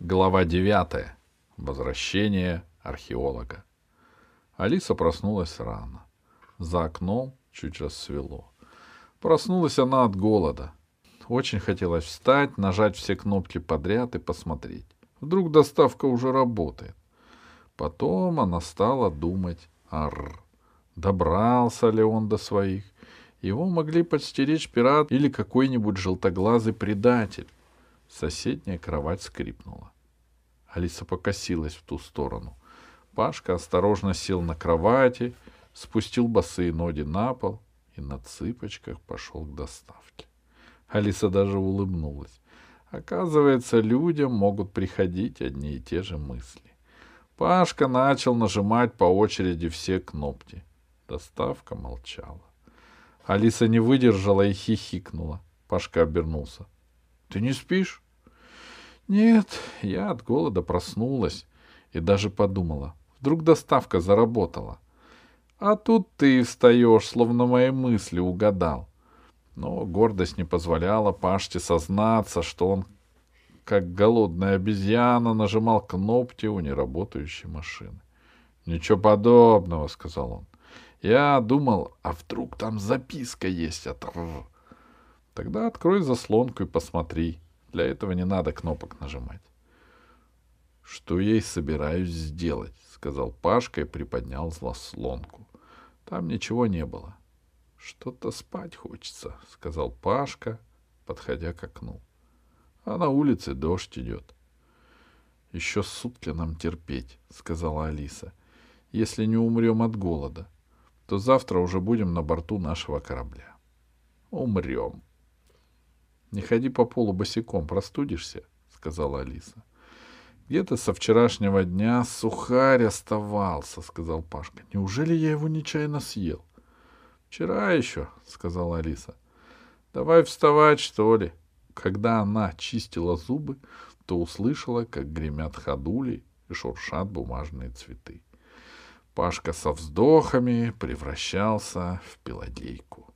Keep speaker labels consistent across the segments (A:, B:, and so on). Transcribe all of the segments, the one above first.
A: Глава 9. Возвращение археолога. Алиса проснулась рано. За окном чуть рассвело. Проснулась она от голода. Очень хотелось встать, нажать все кнопки подряд и посмотреть. Вдруг доставка уже работает. Потом она стала думать «Арр». Добрался ли он до своих? Его могли подстеречь пират или какой-нибудь желтоглазый предатель. Соседняя кровать скрипнула. Алиса покосилась в ту сторону. Пашка осторожно сел на кровати, спустил босые ноги на пол и на цыпочках пошел к доставке. Алиса даже улыбнулась. Оказывается, людям могут приходить одни и те же мысли. Пашка начал нажимать по очереди все кнопки. Доставка молчала. Алиса не выдержала и хихикнула. Пашка обернулся. Ты не спишь? Нет, я от голода проснулась и даже подумала. Вдруг доставка заработала. А тут ты встаешь, словно мои мысли угадал. Но гордость не позволяла Паште сознаться, что он, как голодная обезьяна, нажимал кнопки у неработающей машины. «Ничего подобного», — сказал он. «Я думал, а вдруг там записка есть от...» Тогда открой заслонку и посмотри. Для этого не надо кнопок нажимать. — Что я и собираюсь сделать, — сказал Пашка и приподнял заслонку. Там ничего не было. — Что-то спать хочется, — сказал Пашка, подходя к окну. — А на улице дождь идет. — Еще сутки нам терпеть, — сказала Алиса. — Если не умрем от голода, то завтра уже будем на борту нашего корабля. — Умрем, —— Не ходи по полу босиком, простудишься, — сказала Алиса. — Где-то со вчерашнего дня сухарь оставался, — сказал Пашка. — Неужели я его нечаянно съел? — Вчера еще, — сказала Алиса. — Давай вставать, что ли. Когда она чистила зубы, то услышала, как гремят ходули и шуршат бумажные цветы. Пашка со вздохами превращался в пелодейку.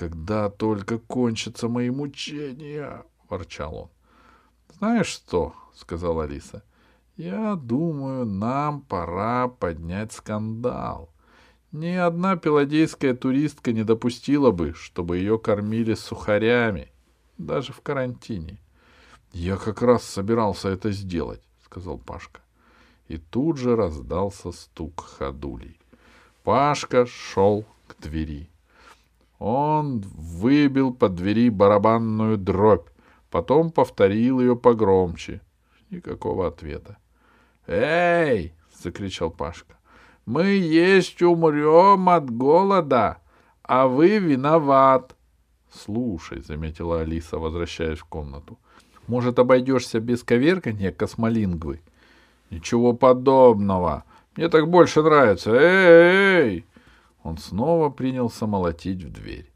A: «Когда только кончатся мои мучения!» — ворчал он. «Знаешь что?» — сказала Алиса. «Я думаю, нам пора поднять скандал. Ни одна пеладейская туристка не допустила бы, чтобы ее кормили сухарями, даже в карантине». «Я как раз собирался это сделать», — сказал Пашка. И тут же раздался стук ходулей. Пашка шел к двери. Он выбил по двери барабанную дробь, потом повторил ее погромче. Никакого ответа. «Эй!» — закричал Пашка. «Мы есть умрем от голода, а вы виноват!» «Слушай», — заметила Алиса, возвращаясь в комнату, — «может, обойдешься без коверканья космолингвы?» «Ничего подобного! Мне так больше нравится! Эй!», -эй он снова принялся молотить в дверь.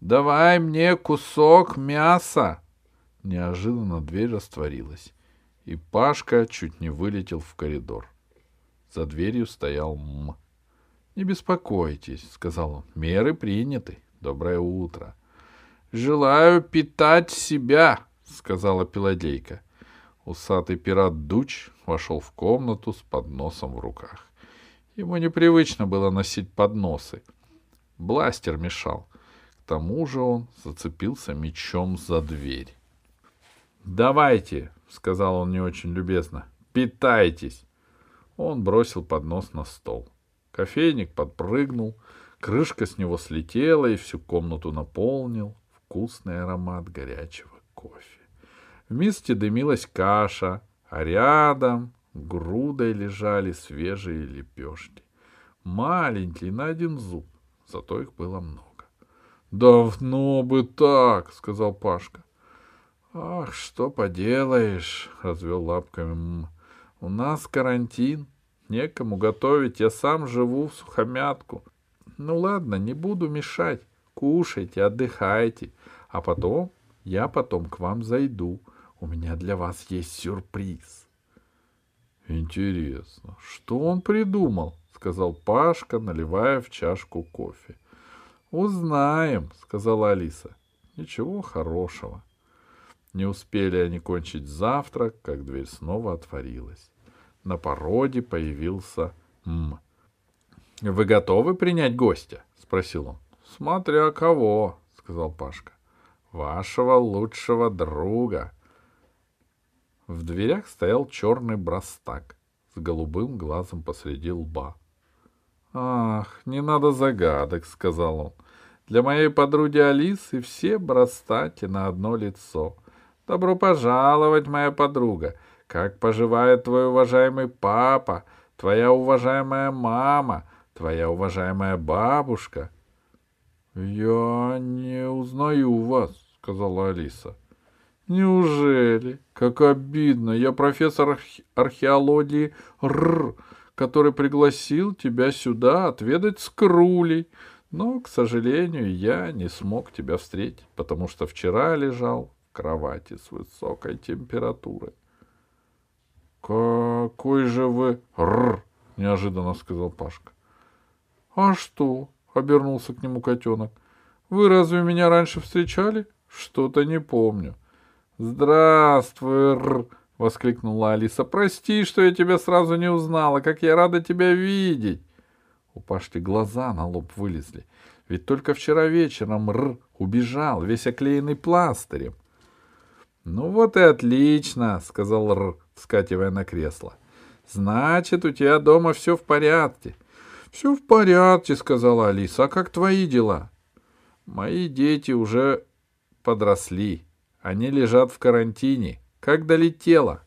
A: «Давай мне кусок мяса!» Неожиданно дверь растворилась, и Пашка чуть не вылетел в коридор. За дверью стоял М. «Не беспокойтесь», — сказал он. «Меры приняты. Доброе утро». «Желаю питать себя», — сказала Пеладейка. Усатый пират Дуч вошел в комнату с подносом в руках. Ему непривычно было носить подносы. Бластер мешал. К тому же он зацепился мечом за дверь. «Давайте», — сказал он не очень любезно, — «питайтесь». Он бросил поднос на стол. Кофейник подпрыгнул, крышка с него слетела и всю комнату наполнил вкусный аромат горячего кофе. В миске дымилась каша, а рядом Грудой лежали свежие лепешки. Маленький на один зуб. Зато их было много. «Давно бы так!» — сказал Пашка. «Ах, что поделаешь!» — развел лапками. «У нас карантин. Некому готовить. Я сам живу в сухомятку. Ну ладно, не буду мешать. Кушайте, отдыхайте. А потом, я потом к вам зайду. У меня для вас есть сюрприз». «Интересно, что он придумал?» — сказал Пашка, наливая в чашку кофе. «Узнаем», — сказала Алиса. «Ничего хорошего». Не успели они кончить завтрак, как дверь снова отворилась. На породе появился М. «Вы готовы принять гостя?» — спросил он. «Смотря кого», — сказал Пашка. «Вашего лучшего друга», в дверях стоял черный брастак с голубым глазом посреди лба. «Ах, не надо загадок», — сказал он. «Для моей подруги Алисы все брастаки на одно лицо. Добро пожаловать, моя подруга. Как поживает твой уважаемый папа, твоя уважаемая мама, твоя уважаемая бабушка?» «Я не узнаю вас», — сказала Алиса. — Неужели? Как обидно. Я профессор архе- археологии Р, который пригласил тебя сюда отведать скрулей. Но, к сожалению, я не смог тебя встретить, потому что вчера лежал в кровати с высокой температурой. Какой же вы Р, неожиданно сказал Пашка. А что? обернулся к нему котенок. Вы разве меня раньше встречали? Что-то не помню. «Здравствуй, воскликнула Алиса. «Прости, что я тебя сразу не узнала. Как я рада тебя видеть!» У Пашки глаза на лоб вылезли. Ведь только вчера вечером Р убежал, весь оклеенный пластырем. «Ну вот и отлично!» — сказал Р, вскакивая на кресло. «Значит, у тебя дома все в порядке». «Все в порядке», — сказала Алиса. «А как твои дела?» «Мои дети уже подросли», они лежат в карантине. Как долетело?»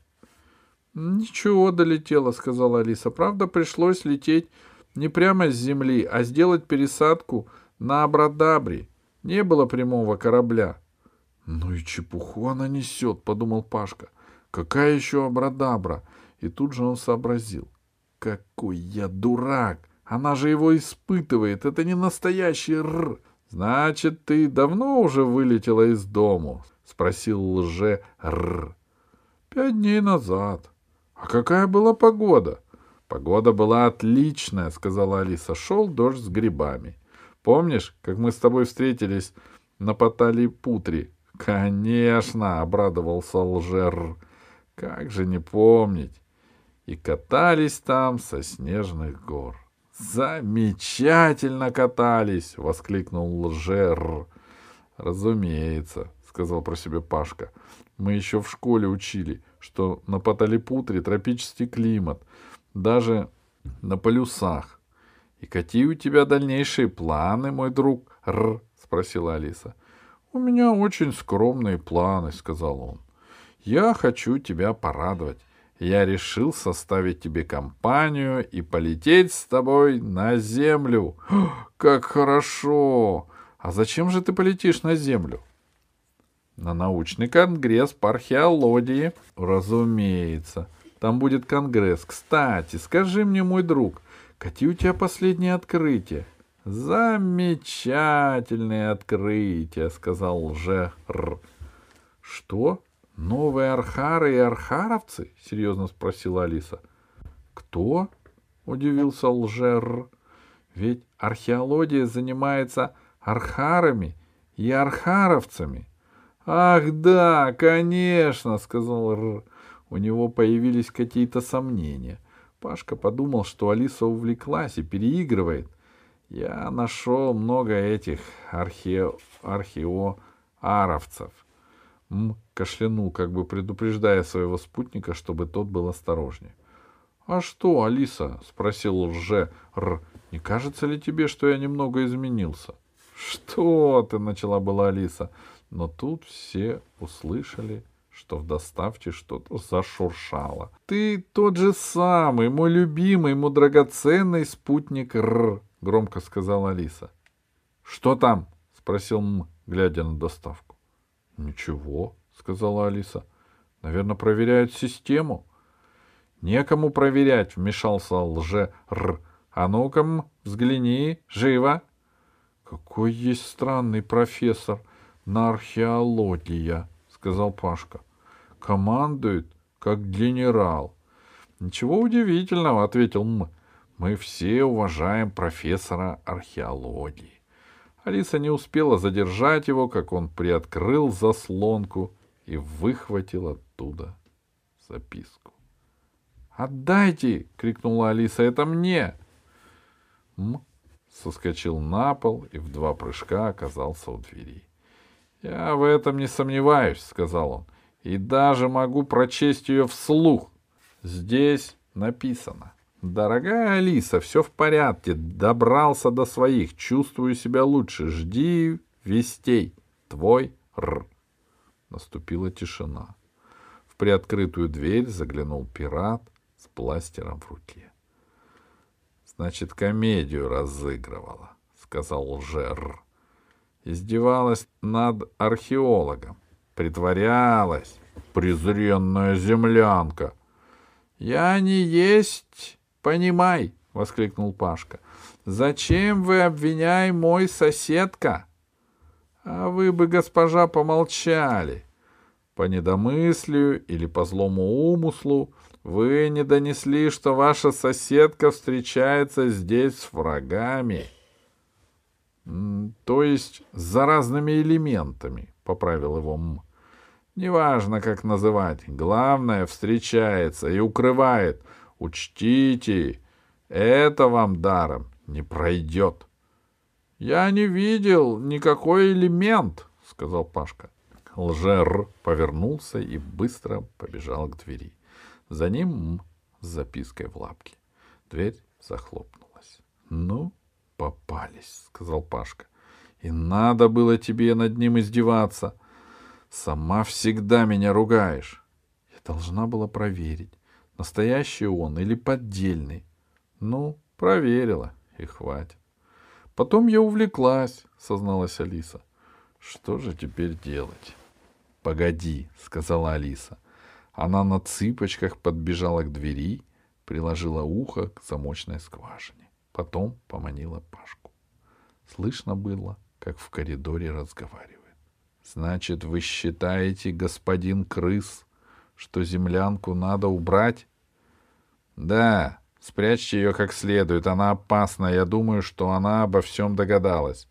A: «Ничего долетело», — сказала Алиса. «Правда, пришлось лететь не прямо с земли, а сделать пересадку на Абрадабре. Не было прямого корабля». «Ну и чепуху она несет», — подумал Пашка. «Какая еще Абрадабра?» И тут же он сообразил. «Какой я дурак! Она же его испытывает! Это не настоящий р!» «Значит, ты давно уже вылетела из дому?» — спросил лже Р. «Пять дней назад». «А какая была погода?» «Погода была отличная», — сказала Алиса. «Шел дождь с грибами. Помнишь, как мы с тобой встретились на Паталии Путри?» «Конечно!» — обрадовался Лжер. «Как же не помнить!» И катались там со снежных гор. «Замечательно катались!» — воскликнул Лжер. «Разумеется!» сказал про себя Пашка. Мы еще в школе учили, что на Паталипутре тропический климат, даже на полюсах. И какие у тебя дальнейшие планы, мой друг? Р, спросила Алиса. У меня очень скромные планы, сказал он. Я хочу тебя порадовать. Я решил составить тебе компанию и полететь с тобой на землю. Как хорошо! А зачем же ты полетишь на землю? На научный конгресс по археологии. Разумеется. Там будет конгресс. Кстати, скажи мне, мой друг, какие у тебя последние открытия? Замечательные открытия, сказал лжер. Что? Новые архары и архаровцы? Серьезно спросила Алиса. Кто? Удивился лжер. Ведь археология занимается архарами и архаровцами. «Ах да, конечно!» — сказал Р. У него появились какие-то сомнения. Пашка подумал, что Алиса увлеклась и переигрывает. Я нашел много этих архе... археоаровцев. М кашлянул, как бы предупреждая своего спутника, чтобы тот был осторожнее. «А что, Алиса?» — спросил лже Р. «Не кажется ли тебе, что я немного изменился?» «Что ты?» — начала была Алиса. — но тут все услышали, что в доставке что-то зашуршало. «Ты тот же самый, мой любимый, мой драгоценный спутник Р!» — громко сказала Алиса. «Что там?» — спросил М, глядя на доставку. «Ничего», — сказала Алиса. «Наверное, проверяют систему». «Некому проверять», — вмешался лже-р. «А ну-ка, взгляни, живо!» «Какой есть странный профессор!» на археология», — сказал Пашка. «Командует, как генерал». «Ничего удивительного», — ответил мы. «Мы все уважаем профессора археологии». Алиса не успела задержать его, как он приоткрыл заслонку и выхватил оттуда записку. «Отдайте!» — крикнула Алиса. «Это мне!» М соскочил на пол и в два прыжка оказался у двери. «Я в этом не сомневаюсь», — сказал он, — «и даже могу прочесть ее вслух. Здесь написано. Дорогая Алиса, все в порядке, добрался до своих, чувствую себя лучше, жди вестей. Твой Р». Наступила тишина. В приоткрытую дверь заглянул пират с пластером в руке. «Значит, комедию разыгрывала», — сказал Лжер издевалась над археологом. Притворялась, презренная землянка. — Я не есть, понимай, — воскликнул Пашка. — Зачем вы обвиняй мой соседка? — А вы бы, госпожа, помолчали. По недомыслию или по злому умыслу вы не донесли, что ваша соседка встречается здесь с врагами. — то есть с заразными элементами, поправил его М. Неважно, как называть. Главное, встречается и укрывает. Учтите, это вам даром не пройдет. — Я не видел никакой элемент, — сказал Пашка. Лжер повернулся и быстро побежал к двери. За ним с запиской в лапке. Дверь захлопнулась. — Ну, попались, — сказал Пашка. — И надо было тебе над ним издеваться. Сама всегда меня ругаешь. Я должна была проверить, настоящий он или поддельный. Ну, проверила, и хватит. Потом я увлеклась, — созналась Алиса. — Что же теперь делать? — Погоди, — сказала Алиса. Она на цыпочках подбежала к двери, приложила ухо к замочной скважине. Потом поманила Пашку. Слышно было, как в коридоре разговаривает. «Значит, вы считаете, господин крыс, что землянку надо убрать?» «Да, спрячьте ее как следует, она опасна. Я думаю, что она обо всем догадалась».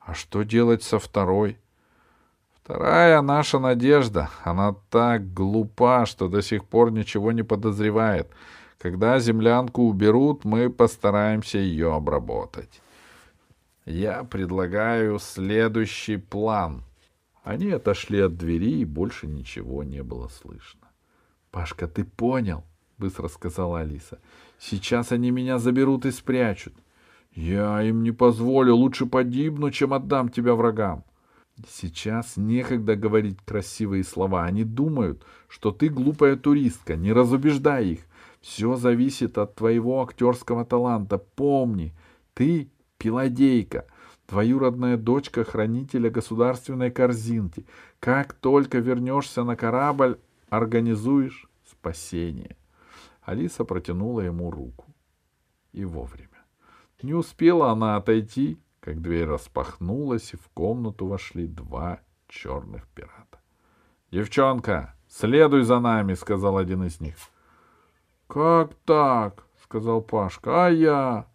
A: «А что делать со второй?» «Вторая наша надежда. Она так глупа, что до сих пор ничего не подозревает. Когда землянку уберут, мы постараемся ее обработать. Я предлагаю следующий план. Они отошли от двери, и больше ничего не было слышно. — Пашка, ты понял? — быстро сказала Алиса. — Сейчас они меня заберут и спрячут. — Я им не позволю. Лучше погибну, чем отдам тебя врагам. Сейчас некогда говорить красивые слова. Они думают, что ты глупая туристка. Не разубеждай их. Все зависит от твоего актерского таланта. Помни, ты пилодейка, двоюродная дочка хранителя государственной корзинки. Как только вернешься на корабль, организуешь спасение. Алиса протянула ему руку. И вовремя. Не успела она отойти, как дверь распахнулась, и в комнату вошли два черных пирата. «Девчонка, следуй за нами!» — сказал один из них. — «Как так?» — сказал Пашка. «А я?»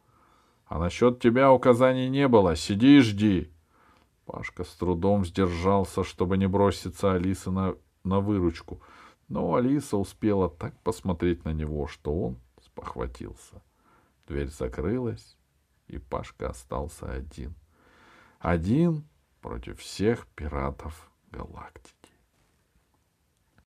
A: «А насчет тебя указаний не было. Сиди и жди». Пашка с трудом сдержался, чтобы не броситься Алисы на, на выручку. Но Алиса успела так посмотреть на него, что он спохватился. Дверь закрылась, и Пашка остался один. Один против всех пиратов галактики.